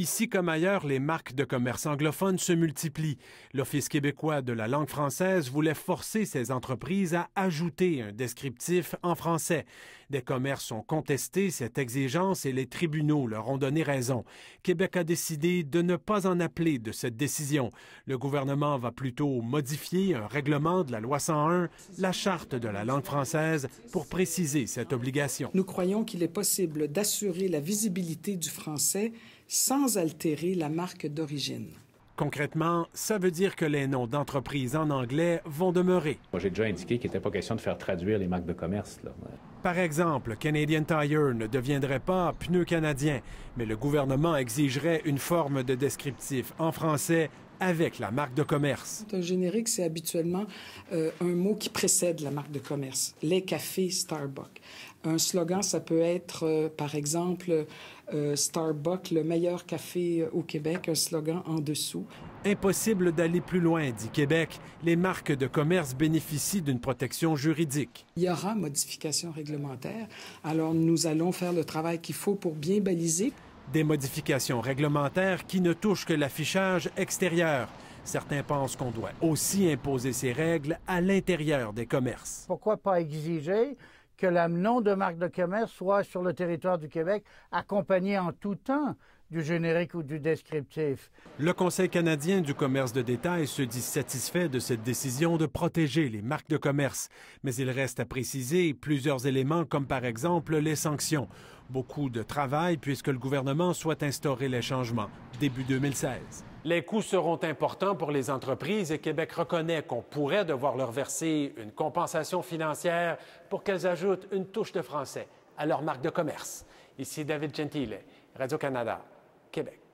Ici comme ailleurs, les marques de commerce anglophones se multiplient. L'Office québécois de la langue française voulait forcer ces entreprises à ajouter un descriptif en français. Des commerces ont contesté cette exigence et les tribunaux leur ont donné raison. Québec a décidé de ne pas en appeler de cette décision. Le gouvernement va plutôt modifier un règlement de la loi 101, la charte de la langue française, pour préciser cette obligation. Nous croyons qu'il est possible d'assurer la visibilité du français sans altérer la marque d'origine. Concrètement, ça veut dire que les noms d'entreprises en anglais vont demeurer. j'ai déjà indiqué qu'il n'était pas question de faire traduire les marques de commerce. Par exemple, Canadian Tire ne deviendrait pas pneu canadien, mais le gouvernement exigerait une forme de descriptif en français avec la marque de commerce. Un générique, c'est habituellement euh, un mot qui précède la marque de commerce. Les cafés Starbucks. Un slogan, ça peut être, euh, par exemple, euh, Starbucks, le meilleur café au Québec, un slogan en dessous. Impossible d'aller plus loin, dit Québec. Les marques de commerce bénéficient d'une protection juridique. Il y aura modification réglementaire. Alors, nous allons faire le travail qu'il faut pour bien baliser. Des modifications réglementaires qui ne touchent que l'affichage extérieur. Certains pensent qu'on doit aussi imposer ces règles à l'intérieur des commerces. Pourquoi pas exiger que le nom de marque de commerce soit sur le territoire du Québec, accompagnée en tout temps du générique ou du descriptif. Le Conseil canadien du commerce de détail se dit satisfait de cette décision de protéger les marques de commerce, mais il reste à préciser plusieurs éléments comme par exemple les sanctions. Beaucoup de travail puisque le gouvernement souhaite instaurer les changements début 2016. Les coûts seront importants pour les entreprises et Québec reconnaît qu'on pourrait devoir leur verser une compensation financière pour qu'elles ajoutent une touche de français à leur marque de commerce. Ici David Gentile, Radio-Canada, Québec.